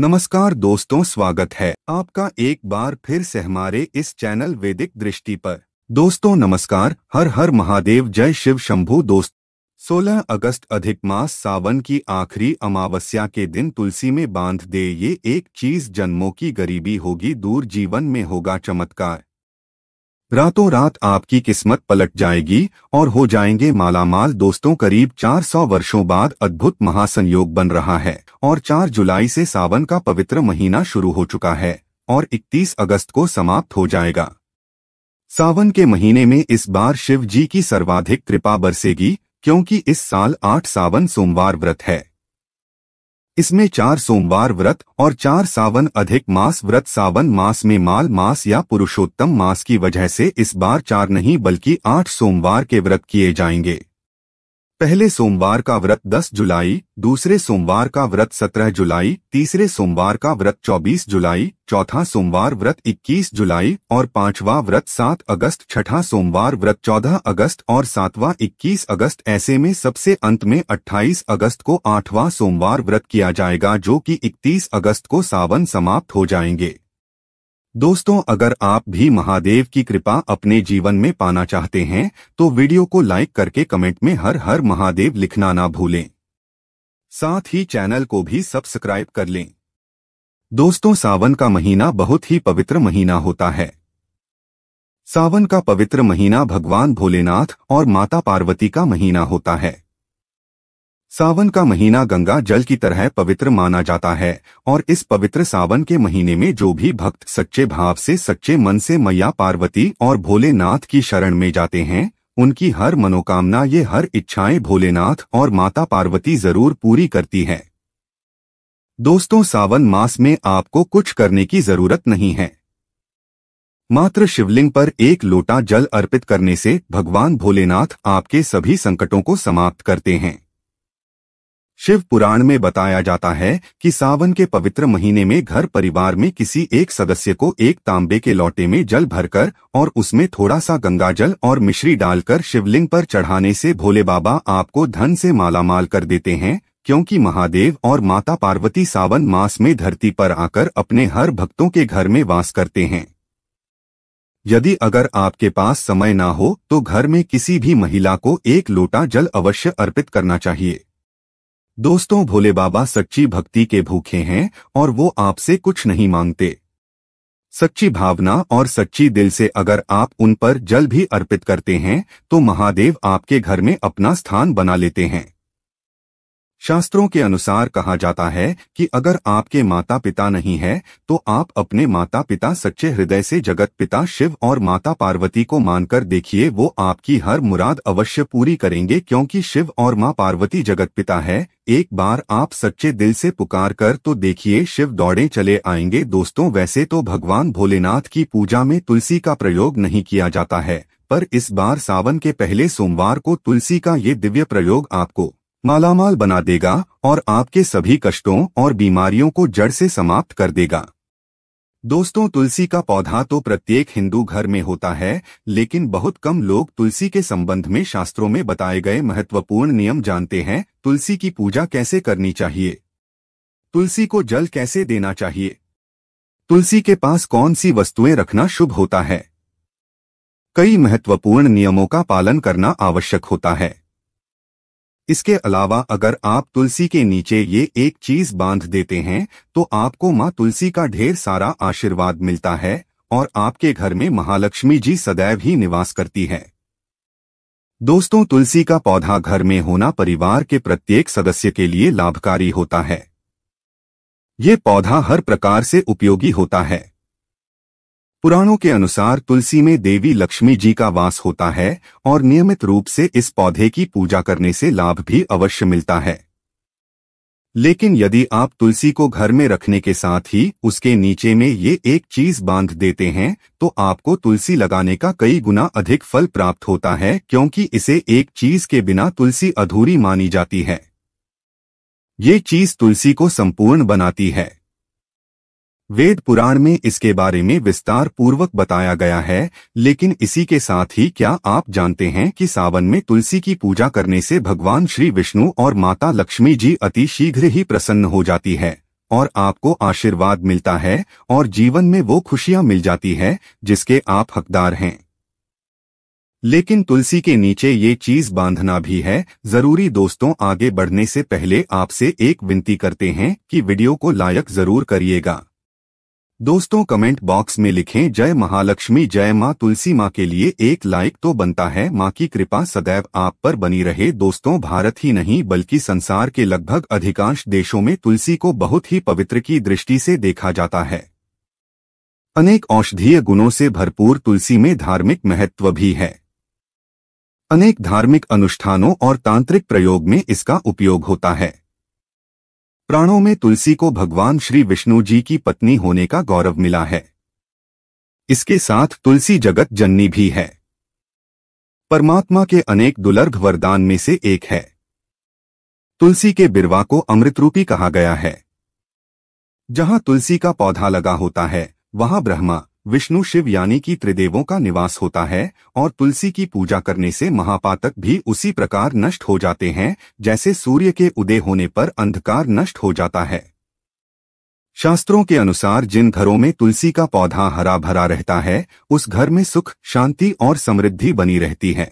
नमस्कार दोस्तों स्वागत है आपका एक बार फिर से हमारे इस चैनल वैदिक दृष्टि पर दोस्तों नमस्कार हर हर महादेव जय शिव शंभु दोस्त 16 अगस्त अधिक मास सावन की आखिरी अमावस्या के दिन तुलसी में बांध दे ये एक चीज जन्मों की गरीबी होगी दूर जीवन में होगा चमत्कार रातों रात आपकी किस्मत पलट जाएगी और हो जाएंगे मालामाल दोस्तों करीब 400 वर्षों बाद अद्भुत महासंयोग बन रहा है और 4 जुलाई से सावन का पवित्र महीना शुरू हो चुका है और 31 अगस्त को समाप्त हो जाएगा सावन के महीने में इस बार शिव जी की सर्वाधिक कृपा बरसेगी क्योंकि इस साल आठ सावन सोमवार व्रत है इसमें चार सोमवार व्रत और चार सावन अधिक मास व्रत सावन मास में माल मास या पुरुषोत्तम मास की वजह से इस बार चार नहीं बल्कि आठ सोमवार के व्रत किए जाएंगे पहले सोमवार का व्रत 10 जुलाई दूसरे सोमवार का व्रत 17 जुलाई तीसरे सोमवार का व्रत 24 जुलाई चौथा सोमवार व्रत 21 जुलाई और पांचवा व्रत 7 अगस्त छठा सोमवार व्रत 14 अगस्त और सातवां 21 अगस्त ऐसे में सबसे अंत में 28 अगस्त को आठवां सोमवार व्रत किया जाएगा जो कि 31 अगस्त को सावन समाप्त हो जाएंगे दोस्तों अगर आप भी महादेव की कृपा अपने जीवन में पाना चाहते हैं तो वीडियो को लाइक करके कमेंट में हर हर महादेव लिखना ना भूलें साथ ही चैनल को भी सब्सक्राइब कर लें दोस्तों सावन का महीना बहुत ही पवित्र महीना होता है सावन का पवित्र महीना भगवान भोलेनाथ और माता पार्वती का महीना होता है सावन का महीना गंगा जल की तरह पवित्र माना जाता है और इस पवित्र सावन के महीने में जो भी भक्त सच्चे भाव से सच्चे मन से मैया पार्वती और भोलेनाथ की शरण में जाते हैं उनकी हर मनोकामना ये हर इच्छाएं भोलेनाथ और माता पार्वती जरूर पूरी करती है दोस्तों सावन मास में आपको कुछ करने की जरूरत नहीं है मात्र शिवलिंग पर एक लोटा जल अर्पित करने से भगवान भोलेनाथ आपके सभी संकटों को समाप्त करते हैं शिव पुराण में बताया जाता है कि सावन के पवित्र महीने में घर परिवार में किसी एक सदस्य को एक तांबे के लौटे में जल भरकर और उसमें थोड़ा सा गंगा जल और मिश्री डालकर शिवलिंग पर चढ़ाने से भोले बाबा आपको धन से मालामाल कर देते हैं क्योंकि महादेव और माता पार्वती सावन मास में धरती पर आकर अपने हर भक्तों के घर में वास करते हैं यदि अगर आपके पास समय ना हो तो घर में किसी भी महिला को एक लोटा जल अवश्य अर्पित करना चाहिए दोस्तों भोले बाबा सच्ची भक्ति के भूखे हैं और वो आपसे कुछ नहीं मांगते सच्ची भावना और सच्ची दिल से अगर आप उन पर जल भी अर्पित करते हैं तो महादेव आपके घर में अपना स्थान बना लेते हैं शास्त्रों के अनुसार कहा जाता है कि अगर आपके माता पिता नहीं है तो आप अपने माता पिता सच्चे हृदय से जगत पिता शिव और माता पार्वती को मानकर देखिए वो आपकी हर मुराद अवश्य पूरी करेंगे क्योंकि शिव और माँ पार्वती जगत पिता है एक बार आप सच्चे दिल से पुकार कर तो देखिए शिव दौड़े चले आएंगे दोस्तों वैसे तो भगवान भोलेनाथ की पूजा में तुलसी का प्रयोग नहीं किया जाता है पर इस बार सावन के पहले सोमवार को तुलसी का ये दिव्य प्रयोग आपको मालामाल बना देगा और आपके सभी कष्टों और बीमारियों को जड़ से समाप्त कर देगा दोस्तों तुलसी का पौधा तो प्रत्येक हिंदू घर में होता है लेकिन बहुत कम लोग तुलसी के संबंध में शास्त्रों में बताए गए महत्वपूर्ण नियम जानते हैं तुलसी की पूजा कैसे करनी चाहिए तुलसी को जल कैसे देना चाहिए तुलसी के पास कौन सी वस्तुएं रखना शुभ होता है कई महत्वपूर्ण नियमों का पालन करना आवश्यक होता है इसके अलावा अगर आप तुलसी के नीचे ये एक चीज बांध देते हैं तो आपको माँ तुलसी का ढेर सारा आशीर्वाद मिलता है और आपके घर में महालक्ष्मी जी सदैव ही निवास करती है दोस्तों तुलसी का पौधा घर में होना परिवार के प्रत्येक सदस्य के लिए लाभकारी होता है ये पौधा हर प्रकार से उपयोगी होता है पुराणों के अनुसार तुलसी में देवी लक्ष्मी जी का वास होता है और नियमित रूप से इस पौधे की पूजा करने से लाभ भी अवश्य मिलता है लेकिन यदि आप तुलसी को घर में रखने के साथ ही उसके नीचे में ये एक चीज बांध देते हैं तो आपको तुलसी लगाने का कई गुना अधिक फल प्राप्त होता है क्योंकि इसे एक चीज के बिना तुलसी अधूरी मानी जाती है ये चीज तुलसी को संपूर्ण बनाती है वेद पुराण में इसके बारे में विस्तार पूर्वक बताया गया है लेकिन इसी के साथ ही क्या आप जानते हैं कि सावन में तुलसी की पूजा करने से भगवान श्री विष्णु और माता लक्ष्मी जी अति शीघ्र ही प्रसन्न हो जाती है और आपको आशीर्वाद मिलता है और जीवन में वो खुशियां मिल जाती है जिसके आप हकदार हैं लेकिन तुलसी के नीचे ये चीज बांधना भी है जरूरी दोस्तों आगे बढ़ने से पहले आपसे एक विनती करते हैं कि वीडियो को लायक जरूर करिएगा दोस्तों कमेंट बॉक्स में लिखें जय महालक्ष्मी जय माँ तुलसी माँ के लिए एक लाइक तो बनता है माँ की कृपा सदैव आप पर बनी रहे दोस्तों भारत ही नहीं बल्कि संसार के लगभग अधिकांश देशों में तुलसी को बहुत ही पवित्र की दृष्टि से देखा जाता है अनेक औषधीय गुणों से भरपूर तुलसी में धार्मिक महत्व भी है अनेक धार्मिक अनुष्ठानों और तांत्रिक प्रयोग में इसका उपयोग होता है प्राणों में तुलसी को भगवान श्री विष्णु जी की पत्नी होने का गौरव मिला है इसके साथ तुलसी जगत जननी भी है परमात्मा के अनेक दुलर्घ वरदान में से एक है तुलसी के बिरवा को अमृतरूपी कहा गया है जहां तुलसी का पौधा लगा होता है वहां ब्रह्मा विष्णु शिव यानी कि त्रिदेवों का निवास होता है और तुलसी की पूजा करने से महापातक भी उसी प्रकार नष्ट हो जाते हैं जैसे सूर्य के उदय होने पर अंधकार नष्ट हो जाता है शास्त्रों के अनुसार जिन घरों में तुलसी का पौधा हरा भरा रहता है उस घर में सुख शांति और समृद्धि बनी रहती है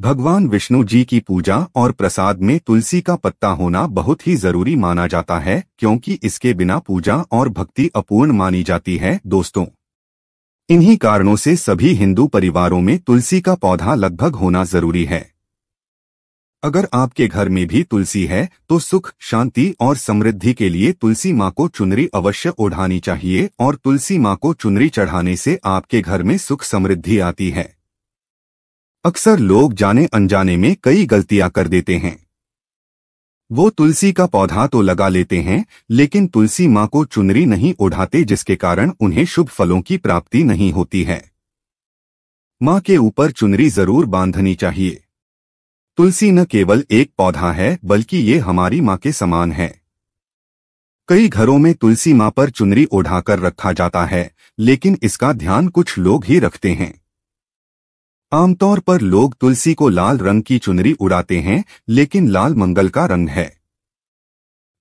भगवान विष्णु जी की पूजा और प्रसाद में तुलसी का पत्ता होना बहुत ही जरूरी माना जाता है क्योंकि इसके बिना पूजा और भक्ति अपूर्ण मानी जाती है दोस्तों इन्हीं कारणों से सभी हिंदू परिवारों में तुलसी का पौधा लगभग होना जरूरी है अगर आपके घर में भी तुलसी है तो सुख शांति और समृद्धि के लिए तुलसी माँ को चुनरी अवश्य ओढ़ानी चाहिए और तुलसी माँ को चुनरी चढ़ाने से आपके घर में सुख समृद्धि आती है अक्सर लोग जाने अनजाने में कई गलतियां कर देते हैं वो तुलसी का पौधा तो लगा लेते हैं लेकिन तुलसी माँ को चुनरी नहीं ओढ़ाते जिसके कारण उन्हें शुभ फलों की प्राप्ति नहीं होती है माँ के ऊपर चुनरी जरूर बांधनी चाहिए तुलसी न केवल एक पौधा है बल्कि ये हमारी माँ के समान है कई घरों में तुलसी माँ पर चुनरी ओढ़ाकर रखा जाता है लेकिन इसका ध्यान कुछ लोग ही रखते हैं आमतौर पर लोग तुलसी को लाल रंग की चुनरी उड़ाते हैं लेकिन लाल मंगल का रंग है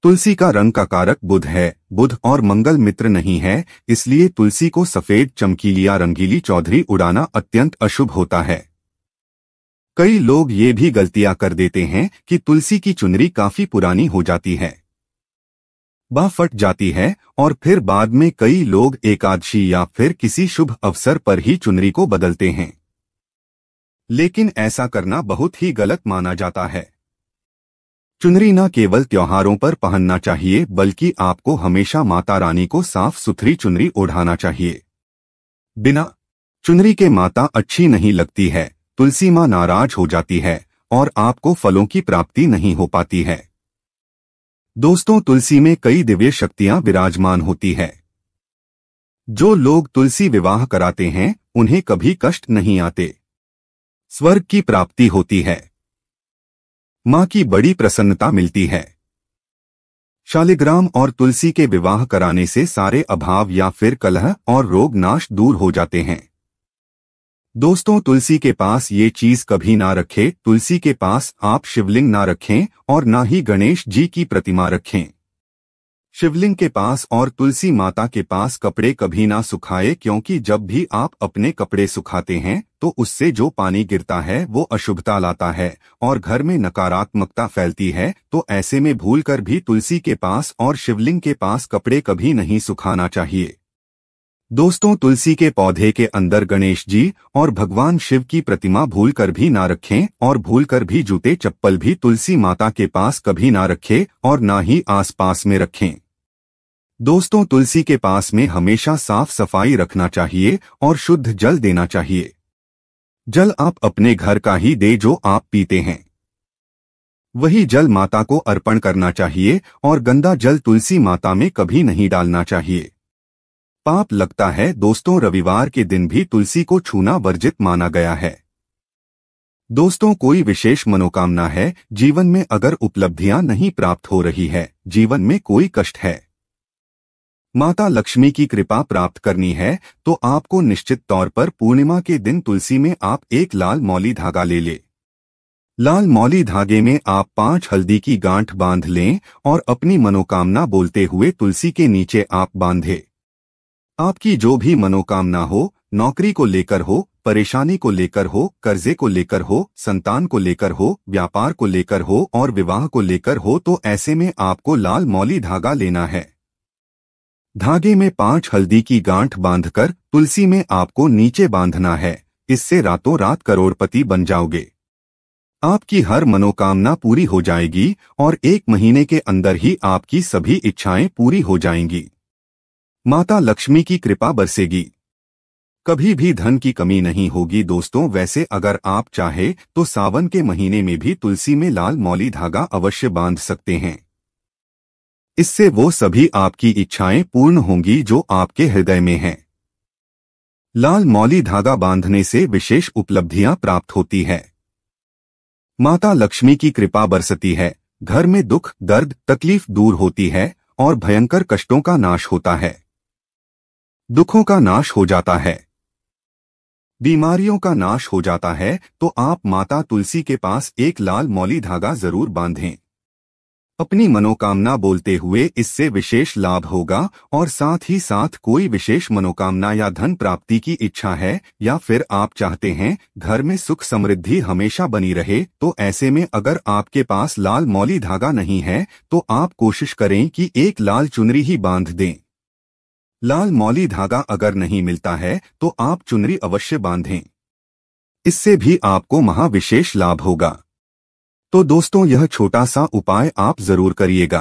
तुलसी का रंग का कारक बुध है बुध और मंगल मित्र नहीं है इसलिए तुलसी को सफेद चमकीलिया रंगीली चौधरी उड़ाना अत्यंत अशुभ होता है कई लोग ये भी गलतियां कर देते हैं कि तुलसी की चुनरी काफी पुरानी हो जाती है बा फट जाती है और फिर बाद में कई लोग एकादशी या फिर किसी शुभ अवसर पर ही चुनरी को बदलते हैं लेकिन ऐसा करना बहुत ही गलत माना जाता है चुनरी न केवल त्योहारों पर पहनना चाहिए बल्कि आपको हमेशा माता रानी को साफ सुथरी चुनरी ओढ़ाना चाहिए बिना चुनरी के माता अच्छी नहीं लगती है तुलसी माँ नाराज हो जाती है और आपको फलों की प्राप्ति नहीं हो पाती है दोस्तों तुलसी में कई दिव्य शक्तियां विराजमान होती है जो लोग तुलसी विवाह कराते हैं उन्हें कभी कष्ट नहीं आते स्वर्ग की प्राप्ति होती है मां की बड़ी प्रसन्नता मिलती है शालिग्राम और तुलसी के विवाह कराने से सारे अभाव या फिर कलह और रोग नाश दूर हो जाते हैं दोस्तों तुलसी के पास ये चीज कभी ना रखें तुलसी के पास आप शिवलिंग ना रखें और ना ही गणेश जी की प्रतिमा रखें शिवलिंग के पास और तुलसी माता के पास कपड़े कभी ना सुखाए क्योंकि जब भी आप अपने कपड़े सुखाते हैं तो उससे जो पानी गिरता है वो अशुभता लाता है और घर में नकारात्मकता फैलती है तो ऐसे में भूलकर भी तुलसी के पास और शिवलिंग के पास कपड़े कभी नहीं सुखाना चाहिए दोस्तों तुलसी के पौधे के अंदर गणेश जी और भगवान शिव की प्रतिमा भूल कर भी ना रखें और भूल कर भी जूते चप्पल भी तुलसी माता के पास कभी ना रखें और ना ही आसपास में रखें दोस्तों तुलसी के पास में हमेशा साफ सफाई रखना चाहिए और शुद्ध जल देना चाहिए जल आप अपने घर का ही दे जो आप पीते हैं वही जल माता को अर्पण करना चाहिए और गंदा जल तुलसी माता में कभी नहीं डालना चाहिए पाप लगता है दोस्तों रविवार के दिन भी तुलसी को छूना वर्जित माना गया है दोस्तों कोई विशेष मनोकामना है जीवन में अगर उपलब्धियां नहीं प्राप्त हो रही है जीवन में कोई कष्ट है माता लक्ष्मी की कृपा प्राप्त करनी है तो आपको निश्चित तौर पर पूर्णिमा के दिन तुलसी में आप एक लाल मौली धागा ले ले लाल मौली धागे में आप पांच हल्दी की गांठ बांध लें और अपनी मनोकामना बोलते हुए तुलसी के नीचे आप बांधे आपकी जो भी मनोकामना हो नौकरी को लेकर हो परेशानी को लेकर हो कर्जे को लेकर हो संतान को लेकर हो व्यापार को लेकर हो और विवाह को लेकर हो तो ऐसे में आपको लाल मौली धागा लेना है धागे में पांच हल्दी की गांठ बांधकर तुलसी में आपको नीचे बांधना है इससे रातों रात करोड़पति बन जाओगे आपकी हर मनोकामना पूरी हो जाएगी और एक महीने के अंदर ही आपकी सभी इच्छाएं पूरी हो जाएंगी माता लक्ष्मी की कृपा बरसेगी कभी भी धन की कमी नहीं होगी दोस्तों वैसे अगर आप चाहे तो सावन के महीने में भी तुलसी में लाल मौली धागा अवश्य बांध सकते हैं इससे वो सभी आपकी इच्छाएं पूर्ण होंगी जो आपके हृदय में हैं लाल मौली धागा बांधने से विशेष उपलब्धियां प्राप्त होती है माता लक्ष्मी की कृपा बरसती है घर में दुख दर्द तकलीफ दूर होती है और भयंकर कष्टों का नाश होता है दुखों का नाश हो जाता है बीमारियों का नाश हो जाता है तो आप माता तुलसी के पास एक लाल मौली धागा जरूर बांधें अपनी मनोकामना बोलते हुए इससे विशेष लाभ होगा और साथ ही साथ कोई विशेष मनोकामना या धन प्राप्ति की इच्छा है या फिर आप चाहते हैं घर में सुख समृद्धि हमेशा बनी रहे तो ऐसे में अगर आपके पास लाल मौली धागा नहीं है तो आप कोशिश करें कि एक लाल चुनरी ही बांध दें लाल मौली धागा अगर नहीं मिलता है तो आप चुनरी अवश्य बांधें इससे भी आपको महाविशेष लाभ होगा तो दोस्तों यह छोटा सा उपाय आप जरूर करिएगा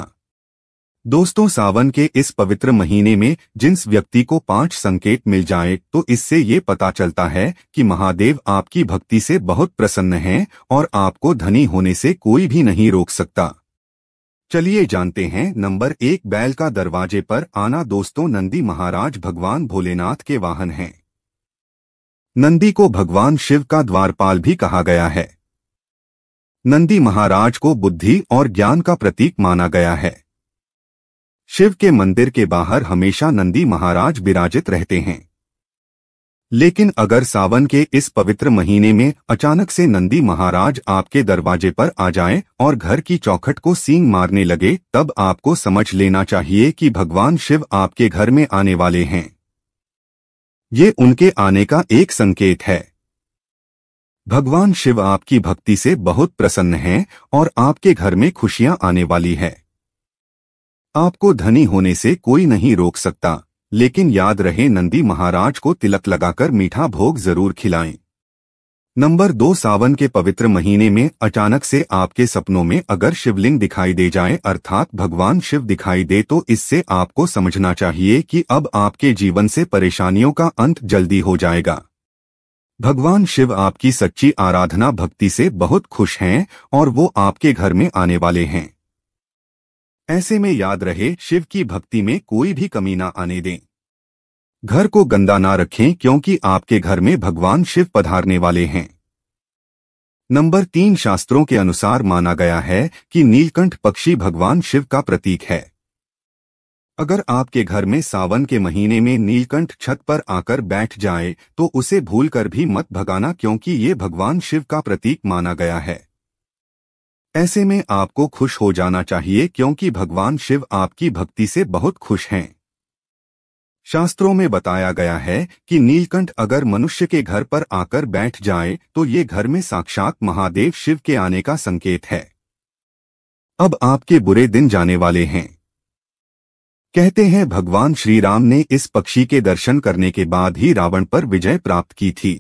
दोस्तों सावन के इस पवित्र महीने में जिस व्यक्ति को पांच संकेत मिल जाए तो इससे ये पता चलता है कि महादेव आपकी भक्ति से बहुत प्रसन्न हैं और आपको धनी होने से कोई भी नहीं रोक सकता चलिए जानते हैं नंबर एक बैल का दरवाजे पर आना दोस्तों नंदी महाराज भगवान भोलेनाथ के वाहन हैं नंदी को भगवान शिव का द्वारपाल भी कहा गया है नंदी महाराज को बुद्धि और ज्ञान का प्रतीक माना गया है शिव के मंदिर के बाहर हमेशा नंदी महाराज विराजित रहते हैं लेकिन अगर सावन के इस पवित्र महीने में अचानक से नंदी महाराज आपके दरवाजे पर आ जाएं और घर की चौखट को सींग मारने लगे तब आपको समझ लेना चाहिए कि भगवान शिव आपके घर में आने वाले हैं ये उनके आने का एक संकेत है भगवान शिव आपकी भक्ति से बहुत प्रसन्न हैं और आपके घर में खुशियां आने वाली है आपको धनी होने से कोई नहीं रोक सकता लेकिन याद रहे नंदी महाराज को तिलक लगाकर मीठा भोग जरूर खिलाएं नंबर दो सावन के पवित्र महीने में अचानक से आपके सपनों में अगर शिवलिंग दिखाई दे जाए अर्थात भगवान शिव दिखाई दे तो इससे आपको समझना चाहिए कि अब आपके जीवन से परेशानियों का अंत जल्दी हो जाएगा भगवान शिव आपकी सच्ची आराधना भक्ति से बहुत खुश हैं और वो आपके घर में आने वाले हैं ऐसे में याद रहे शिव की भक्ति में कोई भी कमी ना आने दें घर को गंदा ना रखें क्योंकि आपके घर में भगवान शिव पधारने वाले हैं नंबर तीन शास्त्रों के अनुसार माना गया है कि नीलकंठ पक्षी भगवान शिव का प्रतीक है अगर आपके घर में सावन के महीने में नीलकंठ छत पर आकर बैठ जाए तो उसे भूलकर भी मत भगाना क्योंकि ये भगवान शिव का प्रतीक माना गया है ऐसे में आपको खुश हो जाना चाहिए क्योंकि भगवान शिव आपकी भक्ति से बहुत खुश हैं शास्त्रों में बताया गया है कि नीलकंठ अगर मनुष्य के घर पर आकर बैठ जाए तो ये घर में साक्षात महादेव शिव के आने का संकेत है अब आपके बुरे दिन जाने वाले हैं कहते हैं भगवान श्री राम ने इस पक्षी के दर्शन करने के बाद ही रावण पर विजय प्राप्त की थी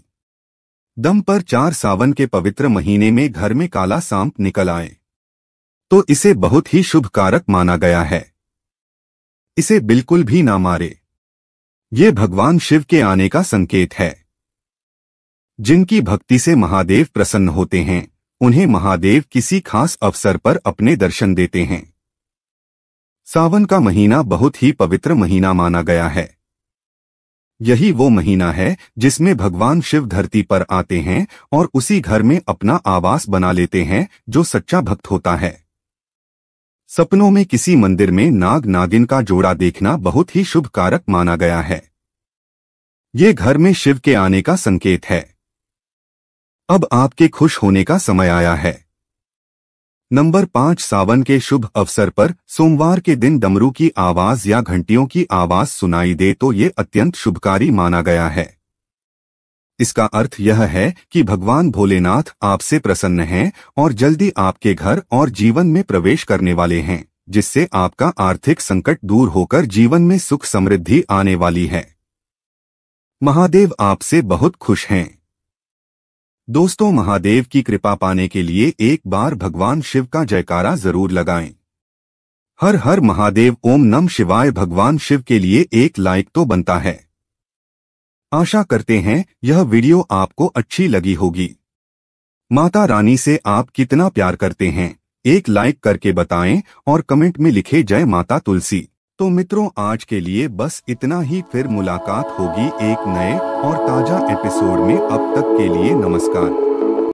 दम पर चार सावन के पवित्र महीने में घर में काला सांप निकल आए तो इसे बहुत ही शुभ कारक माना गया है इसे बिल्कुल भी ना मारे ये भगवान शिव के आने का संकेत है जिनकी भक्ति से महादेव प्रसन्न होते हैं उन्हें महादेव किसी खास अवसर पर अपने दर्शन देते हैं सावन का महीना बहुत ही पवित्र महीना माना गया है यही वो महीना है जिसमें भगवान शिव धरती पर आते हैं और उसी घर में अपना आवास बना लेते हैं जो सच्चा भक्त होता है सपनों में किसी मंदिर में नाग नागिन का जोड़ा देखना बहुत ही शुभ कारक माना गया है ये घर में शिव के आने का संकेत है अब आपके खुश होने का समय आया है नंबर पाँच सावन के शुभ अवसर पर सोमवार के दिन डमरू की आवाज या घंटियों की आवाज सुनाई दे तो ये अत्यंत शुभकारी माना गया है इसका अर्थ यह है कि भगवान भोलेनाथ आपसे प्रसन्न हैं और जल्दी आपके घर और जीवन में प्रवेश करने वाले हैं जिससे आपका आर्थिक संकट दूर होकर जीवन में सुख समृद्धि आने वाली है महादेव आपसे बहुत खुश हैं दोस्तों महादेव की कृपा पाने के लिए एक बार भगवान शिव का जयकारा जरूर लगाएं। हर हर महादेव ओम नम शिवाय भगवान शिव के लिए एक लाइक तो बनता है आशा करते हैं यह वीडियो आपको अच्छी लगी होगी माता रानी से आप कितना प्यार करते हैं एक लाइक करके बताएं और कमेंट में लिखे जय माता तुलसी तो मित्रों आज के लिए बस इतना ही फिर मुलाकात होगी एक नए और ताजा एपिसोड में अब तक के लिए नमस्कार